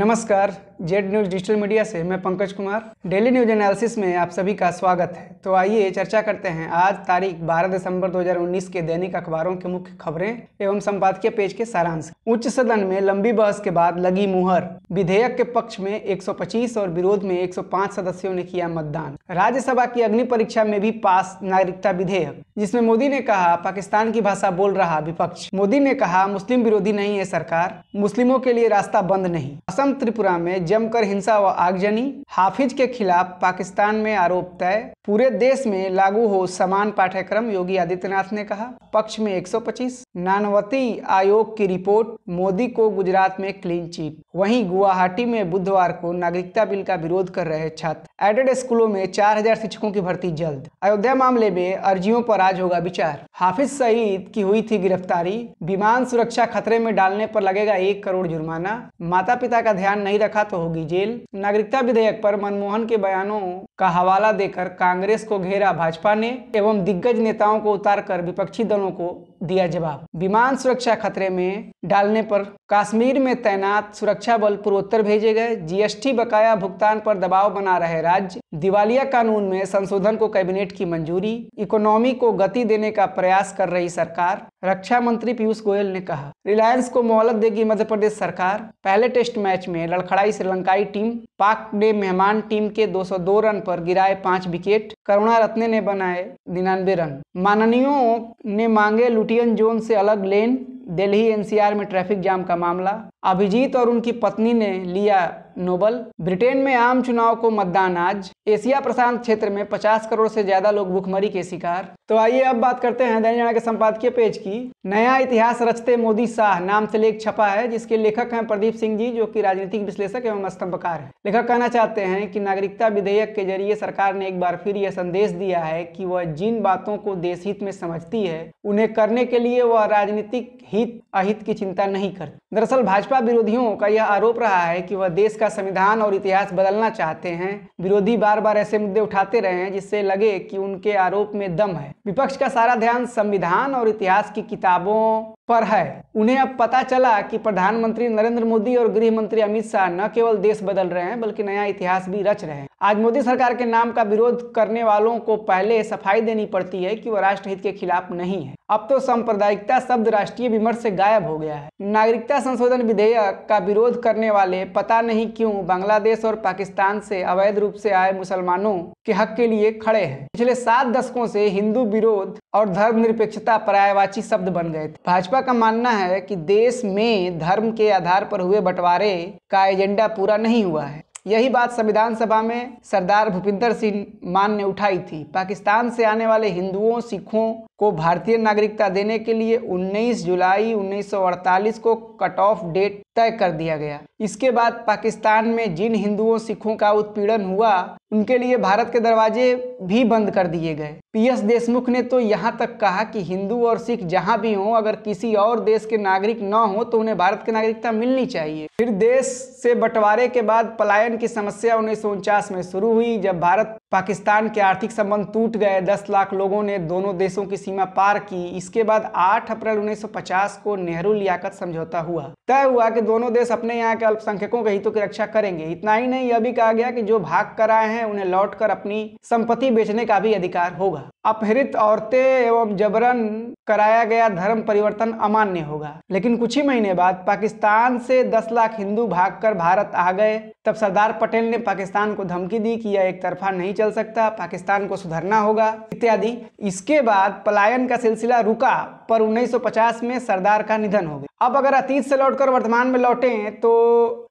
नमस्कार Z news digital media से मैं Pankaj Kumar daily news analysis में आप सभी का स्वागत है तो आइए चर्चा करते हैं आज तारीख 12 दिसंबर 2019 के दैनिक अखबारों के मुख्य खबरें एवं संपादकीय पेज के सारांश उच्च सदन में लंबी बहस के बाद लगी मुहर विधेयक के पक्ष में 125 और विरोध में 105 सदस्यों ने किया मतदान राज्यसभा की अग्नि परीक्षा में भी पास नागरिकता विधेयक जिसमें मोदी ने कहा पाकिस्तान की भाषा बोल रहा विपक्ष मोदी ने कहा मुस्लिम विरोधी नहीं है सरकार मुस्लिमों के लिए रास्ता बंद नहीं असम त्रिपुरा में जमकर हिंसा व आगजनी हाफिज के खिलाफ पाकिस्तान में आरोप तय पूरे देश में लागू हो समान पाठ्यक्रम योगी आदित्यनाथ ने कहा पक्ष में 125 नानवती आयोग की रिपोर्ट मोदी को गुजरात में क्लीन चिट वहीं गुवाहाटी में बुधवार को नागरिकता बिल का विरोध कर रहे छात्र एडेड स्कूलों में 4000 शिक्षकों की भर्ती जल्द अयोध्या मामले में अर्जियों पर आज होगा विचार हाफिज सईद की हुई थी गिरफ्तारी विमान सुरक्षा खतरे में डालने पर लगेगा एक करोड़ जुर्माना माता पिता का ध्यान नहीं रखा तो होगी जेल नागरिकता विधेयक पर मनमोहन के बयानों का हवाला देकर कांग्रेस को घेरा भाजपा ने एवं दिग्गज नेताओं को उतार कर विपक्षी दलों को दिया जवाब विमान सुरक्षा खतरे में डालने पर कश्मीर में तैनात सुरक्षा बल पूर्वोत्तर भेजे गए जीएसटी बकाया भुगतान पर दबाव बना रहे राज्य दिवालिया कानून में संशोधन को कैबिनेट की मंजूरी इकोनॉमी को गति देने का प्रयास कर रही सरकार रक्षा मंत्री पीयूष गोयल ने कहा रिलायंस को मोहलत देगी मध्य प्रदेश सरकार पहले टेस्ट मैच में लड़खड़ाई श्रीलंकाई टीम पाक ने मेहमान टीम के 202 रन पर गिराए पांच विकेट करुणा रत्ने ने बनाए निन्यानबे रन माननीयों ने मांगे लुटियन जोन से अलग लेन दिल्ली एनसीआर में ट्रैफिक जाम का मामला अभिजीत और उनकी पत्नी ने लिया नोबल ब्रिटेन में आम चुनाव को मतदान आज एशिया प्रशांत क्षेत्र में 50 करोड़ से ज्यादा लोग भुखमरी के शिकार तो आइए अब बात करते हैं दैनिक जागरण के संपादकीय पेज की नया इतिहास रचते मोदी शाह नाम से लेख छपा है जिसके लेखक हैं प्रदीप सिंह जी जो कि राजनीतिक विश्लेषक एवं स्तंभकार है लेखक कहना चाहते हैं कि नागरिकता विधेयक के जरिए सरकार ने एक बार फिर यह संदेश दिया है कि वह जिन बातों को देश हित में समझती है उन्हें करने के लिए वह राजनीतिक हित अहित की चिंता नहीं करते दरअसल भाजपा विरोधियों का यह आरोप रहा है कि वह देश का संविधान और इतिहास बदलना चाहते हैं विरोधी बार बार ऐसे मुद्दे उठाते रहे हैं जिससे लगे कि उनके आरोप में दम है विपक्ष का सारा ध्यान संविधान और इतिहास की किताबों पर है उन्हें अब पता चला कि प्रधानमंत्री नरेंद्र मोदी और गृह मंत्री अमित शाह न केवल देश बदल रहे हैं बल्कि नया इतिहास भी रच रहे हैं आज मोदी सरकार के नाम का विरोध करने वालों को पहले सफाई देनी पड़ती है कि वह राष्ट्रहित के खिलाफ नहीं है अब तो सांप्रदायिकता शब्द राष्ट्रीय विमर्श से गायब हो गया है नागरिकता संशोधन विधेयक का विरोध करने वाले पता नहीं क्यों बांग्लादेश और पाकिस्तान से अवैध रूप से आए मुसलमानों के हक के लिए खड़े हैं पिछले सात दशकों से हिंदू विरोध और धर्मनिरपेक्षता पर्यायवाची शब्द बन गए थे भाजपा भाजपा का मानना है कि देश में धर्म के आधार पर हुए बंटवारे का एजेंडा पूरा नहीं हुआ है यही बात संविधान सभा में सरदार भूपिंदर सिंह मान ने उठाई थी पाकिस्तान से आने वाले हिंदुओं सिखों को भारतीय नागरिकता देने के लिए 19 जुलाई 1948 को कट ऑफ डेट तय कर दिया गया इसके बाद पाकिस्तान में जिन हिंदुओं सिखों का उत्पीड़न हुआ उनके लिए भारत के दरवाजे भी बंद कर दिए गए पीएस देशमुख ने तो यहाँ तक कहा कि हिंदू और सिख जहाँ भी हों अगर किसी और देश के नागरिक न हो तो उन्हें भारत की नागरिकता मिलनी चाहिए फिर देश से बंटवारे के बाद पलायन की समस्या उन्नीस में शुरू हुई जब भारत पाकिस्तान के आर्थिक संबंध टूट गए 10 लाख लोगों ने दोनों देशों की सीमा पार की इसके बाद 8 अप्रैल 1950 को नेहरू लियाकत समझौता हुआ तय हुआ कि दोनों देश अपने यहाँ के अल्पसंख्यकों के हितों की रक्षा करेंगे इतना ही नहीं यह भी कहा गया कि जो भाग कर आए हैं हैं उन्हें लौटकर अपनी संपत्ति बेचने का भी अधिकार होगा अपहरित औरतें एवं जबरन कराया गया धर्म परिवर्तन अमान्य होगा लेकिन कुछ ही महीने बाद पाकिस्तान से 10 लाख हिंदू भागकर भारत आ गए तब सरदार पटेल ने पाकिस्तान को धमकी दी कि यह एक तरफा नहीं चल सकता पाकिस्तान को सुधरना होगा इत्यादि इसके बाद पलायन का सिलसिला रुका पर 1950 में सरदार का निधन हो गया अब अगर अतीत से लौटकर वर्तमान में लौटे तो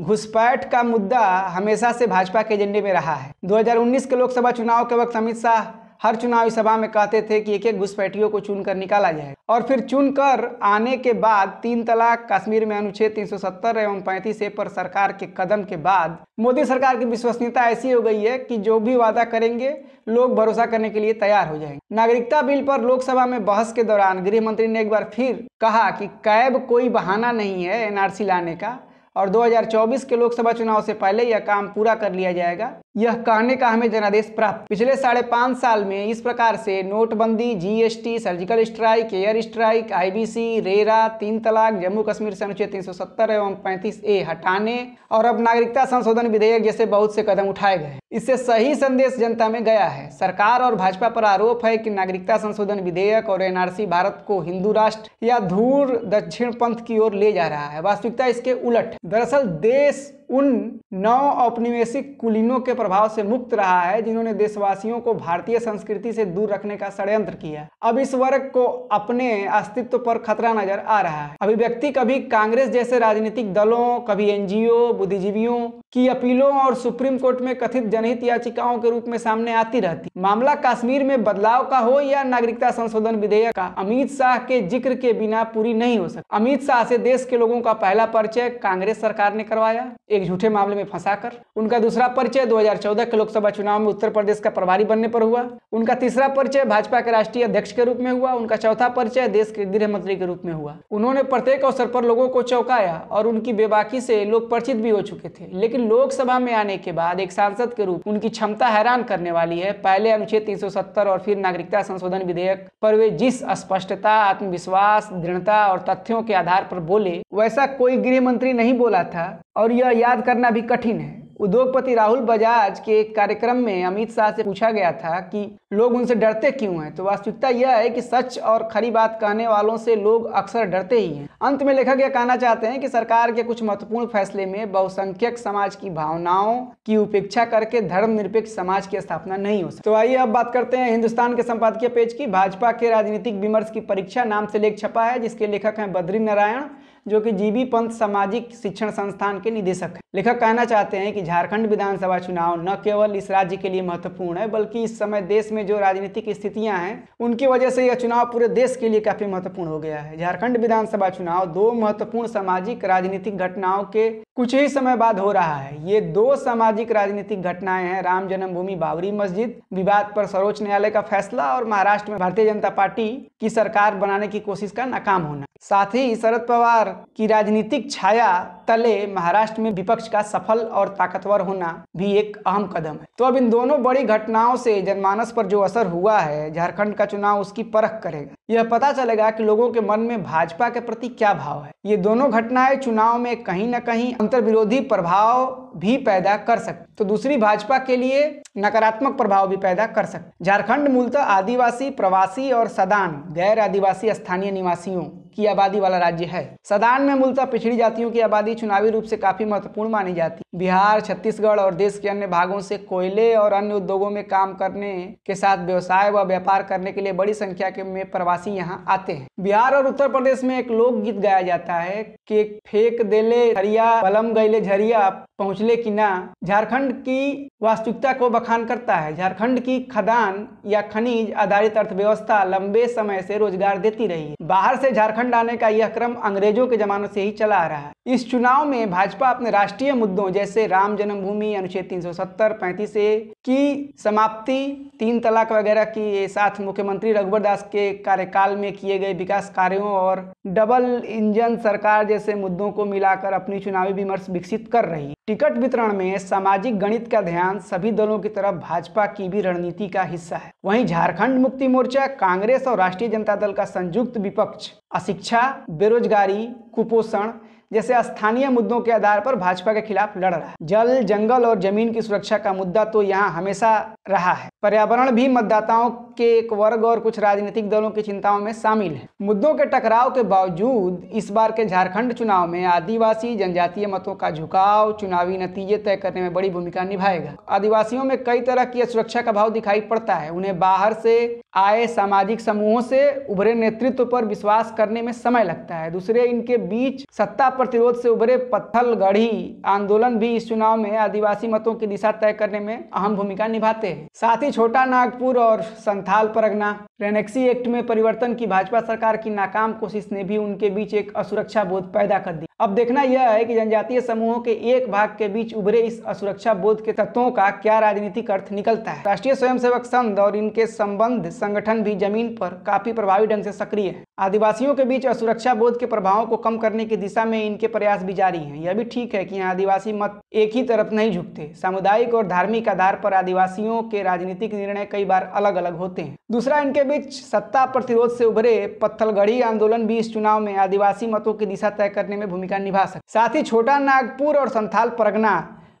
घुसपैठ का मुद्दा हमेशा से भाजपा के एजेंडे में रहा है 2019 के लोकसभा चुनाव के वक्त अमित शाह हर चुनावी सभा में कहते थे कि एक एक घुसपैठियों को चुनकर निकाला जाए और फिर चुनकर आने के बाद तीन तलाक कश्मीर में अनुच्छेद 370 एवं पैंतीस ए पर सरकार के कदम के बाद मोदी सरकार की विश्वसनीयता ऐसी हो गई है कि जो भी वादा करेंगे लोग भरोसा करने के लिए तैयार हो जाएंगे नागरिकता बिल पर लोकसभा में बहस के दौरान गृह मंत्री ने एक बार फिर कहा कि कैब कोई बहाना नहीं है एनआरसी लाने का और 2024 के लोकसभा चुनाव से पहले यह काम पूरा कर लिया जाएगा यह कहने का हमें जनादेश प्राप्त पिछले साढ़े पांच साल में इस प्रकार से नोटबंदी GST surgical strike air strike IBC RERA तीन तलाक जम्मू कश्मीर से अनुच्छेद 370 एवं 35 ए हटाने और अब नागरिकता संशोधन विधेयक जैसे बहुत से कदम उठाए गए इससे सही संदेश जनता में गया है सरकार और भाजपा पर आरोप है कि नागरिकता संशोधन विधेयक और एनआरसी भारत को हिंदू राष्ट्र या धूर दक्षिण पंथ की ओर ले जा रहा है वास्तविकता इसके उलट दरअसल देश उन नौ औपनिवेशिक कुलीनों के प्रभाव से मुक्त रहा है जिन्होंने देशवासियों को भारतीय संस्कृति से दूर रखने का षड्यंत्र किया अब इस वर्ग को अपने अस्तित्व पर खतरा नजर आ रहा है अभिव्यक्ति कभी कांग्रेस जैसे राजनीतिक दलों कभी एनजीओ बुद्धिजीवियों की अपीलों और सुप्रीम कोर्ट में कथित जनहित याचिकाओं के रूप में सामने आती रहती मामला कश्मीर में बदलाव का हो या नागरिकता संशोधन विधेयक का अमित शाह के जिक्र के बिना पूरी नहीं हो सकती अमित शाह से देश के लोगों का पहला परिचय कांग्रेस सरकार ने करवाया एक झूठे मामले में फंसाकर उनका दूसरा परिचय 2014 के लोकसभा चुनाव में उत्तर प्रदेश का प्रभारी बनने पर हुआ उनका तीसरा परिचय भाजपा के राष्ट्रीय अध्यक्ष के रूप में हुआ उनका चौथा परिचय देश के गृह मंत्री के रूप में हुआ उन्होंने प्रत्येक अवसर पर लोगों को चौकाया और उनकी बेबाकी से लोग परिचित भी हो चुके थे लेकिन लोकसभा में आने के बाद एक सांसद के रूप उनकी क्षमता हैरान करने वाली है पहले अनुच्छेद तीन और फिर नागरिकता संशोधन विधेयक पर वे जिस स्पष्टता आत्मविश्वास दृढ़ता और तथ्यों के आधार पर बोले वैसा कोई गृह मंत्री नहीं बोला था और यह याद करना भी कठिन है उद्योगपति राहुल बजाज के एक कार्यक्रम में अमित शाह से पूछा गया था कि लोग उनसे डरते क्यों हैं तो वास्तविकता यह है कि सच और खरी बात कहने वालों से लोग अक्सर डरते ही हैं अंत में लेखक यह कहना चाहते हैं कि सरकार के कुछ महत्वपूर्ण फैसले में बहुसंख्यक समाज की भावनाओं की उपेक्षा करके धर्म निरपेक्ष समाज की स्थापना नहीं हो सकती तो आइए अब बात करते हैं हिंदुस्तान के संपादकीय पेज की भाजपा के राजनीतिक विमर्श की परीक्षा नाम से लेख छपा है जिसके लेखक हैं बद्री नारायण जो कि जीबी पंत सामाजिक शिक्षण संस्थान के निदेशक हैं लेखक कहना चाहते हैं कि झारखंड विधानसभा चुनाव न केवल इस राज्य के लिए महत्वपूर्ण है बल्कि इस समय देश में जो राजनीतिक स्थितियां हैं उनकी वजह से यह चुनाव पूरे देश के लिए काफी महत्वपूर्ण हो गया है झारखंड विधानसभा चुनाव दो महत्वपूर्ण सामाजिक राजनीतिक घटनाओं के कुछ ही समय बाद हो रहा है ये दो सामाजिक राजनीतिक घटनाएं हैं राम जन्मभूमि बाबरी मस्जिद विवाद पर सर्वोच्च न्यायालय का फैसला और महाराष्ट्र में भारतीय जनता पार्टी की सरकार बनाने की कोशिश का नाकाम होना साथ ही शरद पवार की राजनीतिक छाया तले महाराष्ट्र में विपक्ष का सफल और ताकतवर होना भी एक अहम कदम है तो अब इन दोनों बड़ी घटनाओं से जनमानस पर जो असर हुआ है झारखंड का चुनाव उसकी परख करेगा यह पता चलेगा कि लोगों के मन में भाजपा के प्रति क्या भाव है ये दोनों घटनाएं चुनाव में कहीं न कहीं अंतर विरोधी प्रभाव भी पैदा कर सकते तो दूसरी भाजपा के लिए नकारात्मक प्रभाव भी पैदा कर सकते झारखंड मूलतः आदिवासी प्रवासी और सदान गैर आदिवासी स्थानीय निवासियों की आबादी वाला राज्य है सदान में मूलतः पिछड़ी जातियों की आबादी चुनावी रूप से काफी महत्वपूर्ण मानी जाती बिहार छत्तीसगढ़ और देश के अन्य भागों से कोयले और अन्य उद्योगों में काम करने के साथ व्यवसाय व व्यापार करने के लिए बड़ी संख्या के में प्रवासी यहाँ आते हैं बिहार और उत्तर प्रदेश में एक लोकगीत गाया जाता है के फेंक देले झरिया पलम गईले झरिया पहुंचले कि ना झारखंड की वास्तविकता को बखान करता है झारखंड की खदान या खनिज आधारित अर्थव्यवस्था लंबे समय से रोजगार देती रही है बाहर से झारखंड आने का यह क्रम अंग्रेजों के जमाने से ही चला आ रहा है इस चुनाव में भाजपा अपने राष्ट्रीय मुद्दों जैसे राम जन्मभूमि अनुच्छेद 370 पैंतीस ए की समाप्ति तीन तलाक वगैरह की साथ मुख्यमंत्री रघुवर दास के कार्यकाल में किए गए विकास कार्यों और डबल इंजन सरकार जैसे मुद्दों को मिलाकर अपनी चुनावी विमर्श विकसित कर रही टिकट वितरण में सामाजिक गणित का ध्यान सभी दलों की तरफ भाजपा की भी रणनीति का हिस्सा है वहीं झारखंड मुक्ति मोर्चा कांग्रेस और राष्ट्रीय जनता दल का संयुक्त विपक्ष अशिक्षा बेरोजगारी कुपोषण जैसे स्थानीय मुद्दों के आधार पर भाजपा के खिलाफ लड़ रहा है जल जंगल और जमीन की सुरक्षा का मुद्दा तो यहाँ हमेशा रहा है पर्यावरण भी मतदाताओं के एक वर्ग और कुछ राजनीतिक दलों की चिंताओं में शामिल है मुद्दों के टकराव के बावजूद इस बार के झारखंड चुनाव में आदिवासी जनजातीय मतों का झुकाव चुनावी नतीजे तय करने में बड़ी भूमिका निभाएगा आदिवासियों में कई तरह की सुरक्षा का भाव दिखाई पड़ता है उन्हें बाहर से आए सामाजिक समूहों से उभरे नेतृत्व पर विश्वास करने में समय लगता है दूसरे इनके बीच सत्ता प्रतिरोध से उभरे पत्थल गढ़ी आंदोलन भी इस चुनाव में आदिवासी मतों की दिशा तय करने में अहम भूमिका निभाते हैं साथ ही छोटा नागपुर और संथाल परगना रेनेक्सी एक्ट में परिवर्तन की भाजपा सरकार की नाकाम कोशिश ने भी उनके बीच एक असुरक्षा बोध पैदा कर दी अब देखना यह है कि जनजातीय समूहों के एक भाग के बीच उभरे इस असुरक्षा बोध के तत्वों का क्या राजनीतिक अर्थ निकलता है राष्ट्रीय स्वयंसेवक संघ और इनके संबंध संगठन भी जमीन पर काफी प्रभावी ढंग से सक्रिय है आदिवासियों के बीच असुरक्षा बोध के प्रभावों को कम करने की दिशा में इनके प्रयास भी जारी है यह भी ठीक है कि यहाँ आदिवासी मत एक ही तरफ नहीं झुकते सामुदायिक और धार्मिक आधार पर आदिवासियों के राजनीतिक निर्णय कई बार अलग अलग होते हैं दूसरा इनके बीच सत्ता प्रतिरोध से उभरे पत्थलगढ़ी आंदोलन भी इस चुनाव में आदिवासी मतों की दिशा तय करने में भूमिका भूमिका निभा सकती साथ ही छोटा नागपुर और संथाल परगना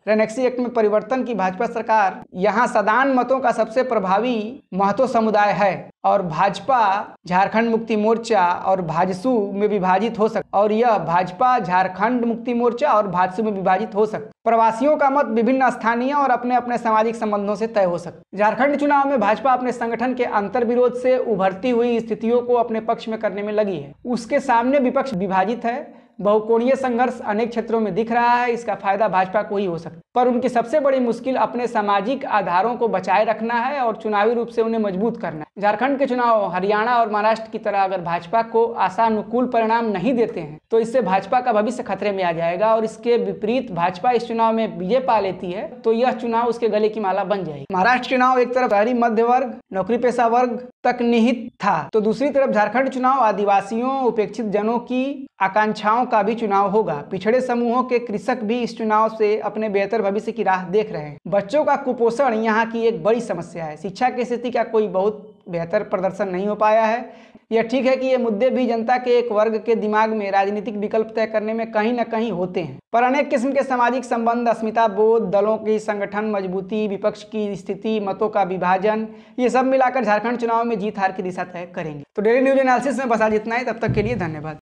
रेनेक्सी एक्ट में परिवर्तन की भाजपा सरकार यहाँ सदान मतों का सबसे प्रभावी महत्व समुदाय है और भाजपा झारखंड मुक्ति मोर्चा और भाजसू में विभाजित हो सकता और यह भाजपा झारखंड मुक्ति मोर्चा और भाजसू में विभाजित हो सकता प्रवासियों का मत विभिन्न स्थानीय और अपने अपने सामाजिक संबंधों से तय हो सकता झारखंड चुनाव में भाजपा अपने संगठन के अंतर विरोध से उभरती हुई स्थितियों को अपने पक्ष में करने में लगी है उसके सामने विपक्ष विभाजित है बहुकोणीय संघर्ष अनेक क्षेत्रों में दिख रहा है इसका फायदा भाजपा को ही हो सकता है पर उनकी सबसे बड़ी मुश्किल अपने सामाजिक आधारों को बचाए रखना है और चुनावी रूप से उन्हें मजबूत करना है झारखंड के चुनाव हरियाणा और महाराष्ट्र की तरह अगर भाजपा को आशानुकूल परिणाम नहीं देते हैं तो इससे भाजपा का भविष्य खतरे में आ जाएगा और इसके विपरीत भाजपा इस चुनाव में विजय पा लेती है तो यह चुनाव उसके गले की माला बन जाएगी महाराष्ट्र चुनाव एक तरफ शहरी मध्य वर्ग नौकरी पेशा वर्ग तक निहित था तो दूसरी तरफ झारखंड चुनाव आदिवासियों उपेक्षित जनों की आकांक्षाओं का भी चुनाव होगा पिछड़े समूहों के कृषक भी इस चुनाव से अपने बेहतर भविष्य की राह देख रहे हैं बच्चों का कुपोषण यहाँ की एक बड़ी समस्या है शिक्षा की स्थिति का कोई बहुत बेहतर प्रदर्शन नहीं हो पाया है यह ठीक है कि ये मुद्दे भी जनता के एक वर्ग के दिमाग में राजनीतिक विकल्प तय करने में कहीं ना कहीं होते हैं पर अनेक किस्म के सामाजिक संबंध अस्मिता बोध दलों की संगठन मजबूती विपक्ष की स्थिति मतों का विभाजन ये सब मिलाकर झारखंड चुनाव में जीत हार की दिशा तय करेंगे तो डेली न्यूज एनालिसिस में बस आज इतना ही तब तक के लिए धन्यवाद